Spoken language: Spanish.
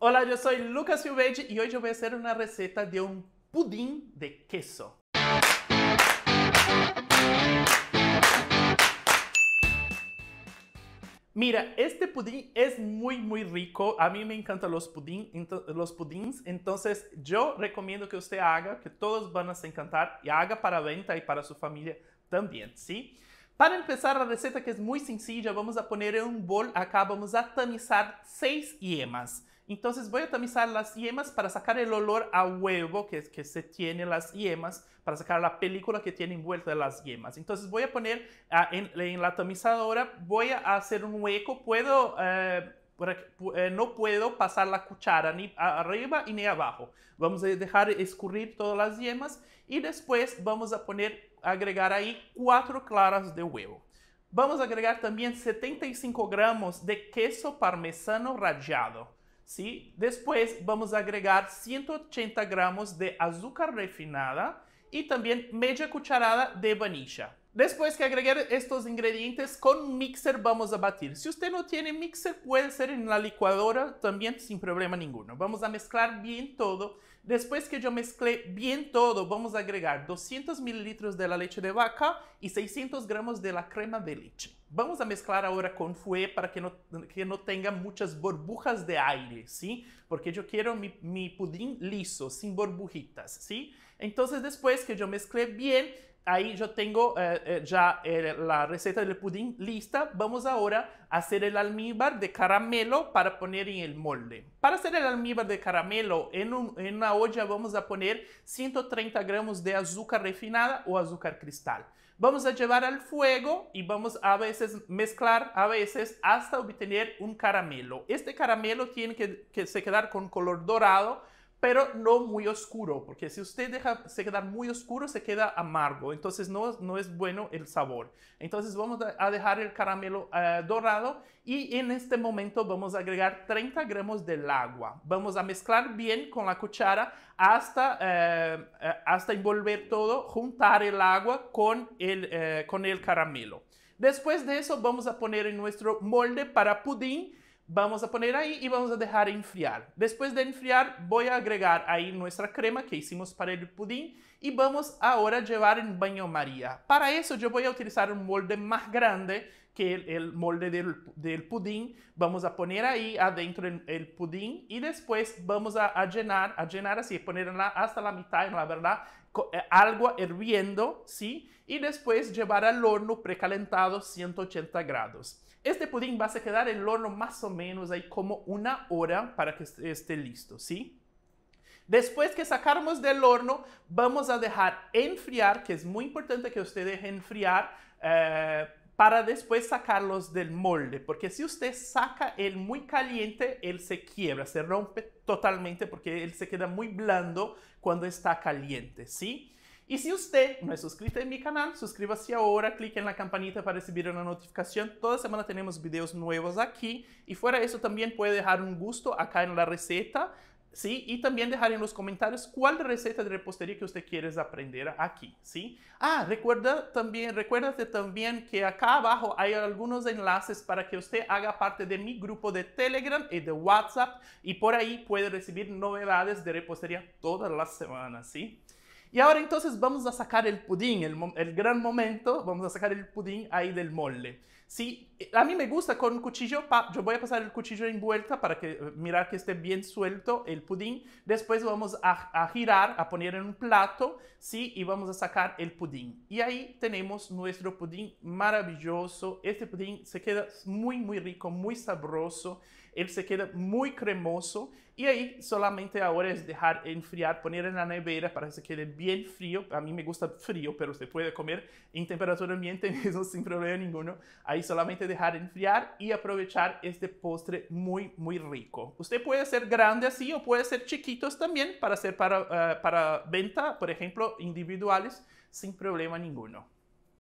Olá, eu sou Lucas Silvetti e hoje eu vou fazer uma receita de um pudim de queso. Mira, este pudim é muito, muito rico. A mim me os los, então, os pudins. Então, eu recomendo que você haga, que todos vão se encantar e haga para venda e para sua família também, sim? Para começar a receita, que é muito sencilla, vamos a poner em um bol. Acá vamos a tamizar seis yemas. Entonces voy a tamizar las yemas para sacar el olor a huevo que, que se tiene las yemas, para sacar la película que tiene envuelta las yemas. Entonces voy a poner ah, en, la tamizadora, voy a hacer un hueco, puedo... Eh, eh, no puedo pasar la cuchara ni arriba ni abajo. Vamos a dejar escurrir todas las yemas y después vamos a poner, agregar ahí cuatro claras de huevo. Vamos a agregar también 75 gramos de queso parmesano rallado. ¿sí? Después vamos a agregar 180 gramos de azúcar refinada y también media cucharada de vainilla. Después que agregar estos ingredientes con mixer vamos a batir. Si usted no tiene mixer puede ser en la licuadora también sin problema ninguno. Vamos a mezclar bien todo Después que yo mezclé bien todo, vamos a agregar 200 mililitros de la leche de vaca y 600 gramos de la crema de leche. Vamos a mezclar ahora con fue para que no, que no tenga muchas burbujas de aire, ¿sí? Porque yo quiero mi, mi pudín liso, sin burbujitas, ¿sí? Entonces después que yo mezclé bien, ahí yo tengo eh, eh, ya eh, la receta del pudín lista. Vamos ahora a hacer el almíbar de caramelo para poner en el molde. Para hacer el almíbar de caramelo en, un, en una hoy vamos a poner 130 e gramos de azúcar refinada o azúcar cristal. Vamos a llevar al fuego y vamos a veces mezclar, a veces hasta obtener un caramelo. Este caramelo tiene que, que se quedar con color dorado pero no muy oscuro, porque si usted deja se queda muy oscuro, se queda amargo, entonces no, no es bueno el sabor. Entonces vamos a dejar el caramelo eh, dorado y en este momento vamos a agregar 30 gramos del agua. Vamos a mezclar bien con la cuchara hasta, eh, hasta envolver todo, juntar el agua con el, eh, con el caramelo. Después de eso vamos a poner en nuestro molde para pudín Vamos a poner ahí y vamos a dejar enfriar. Después de enfriar voy a agregar ahí nuestra crema que hicimos para el pudín y vamos ahora a llevar en baño María. Para eso yo voy a utilizar un molde más grande que el, molde del, pudín. Vamos a poner ahí adentro el, pudín y después vamos a, llenar, a llenar así, ponerla hasta la mitad, en la verdad, eh, agua hirviendo, ¿sí? Y después llevar al horno precalentado 180 grados. Este pudín va a quedar en el horno más o menos ahí como una hora para que esté listo, ¿sí? Después que sacamos del horno, vamos a dejar enfriar, que es muy importante que usted deje enfriar. Eh, para después sacarlos del molde, porque si usted saca el muy caliente, él se quiebra, se rompe totalmente porque él se queda muy blando cuando está caliente, ¿sí? Y si usted no es suscrito en mi canal, suscríbase ahora, clique en la campanita para recibir una notificación. Toda semana tenemos videos nuevos aquí y fuera de eso también puede dejar un gusto acá en la receta ¿sí? Y también dejar en los comentarios cuál receta de repostería que usted quiere aprender aquí, ¿sí? Ah, recuerda también, recuérdate también que acá abajo hay algunos enlaces para que usted haga parte de mi grupo de Telegram y de WhatsApp y por ahí puede recibir novedades de repostería todas las semanas, ¿sí? Y ahora entonces vamos a sacar el pudín, el, el gran momento, vamos a sacar el pudín ahí del molde. Si a mí me gusta con un cuchillo, yo voy a pasar el cuchillo en vuelta para que, eh, mirar que esté bien suelto el pudín. Después vamos a, girar, a poner en un plato, ¿sí? Y vamos a sacar el pudín. Y ahí tenemos nuestro pudín maravilloso. Este pudín se queda muy, muy rico, muy sabroso. Él se queda muy cremoso. Y ahí solamente ahora es dejar enfriar, poner en la nevera para que se quede bien frío. A mí me gusta frío, pero se puede comer en temperatura ambiente eso sin problema ninguno solamente dejar enfriar y aprovechar este postre muy, muy rico. Usted puede ser grande así o puede ser chiquitos también para hacer para, eh, para venta, por ejemplo, individuales, sin problema ninguno.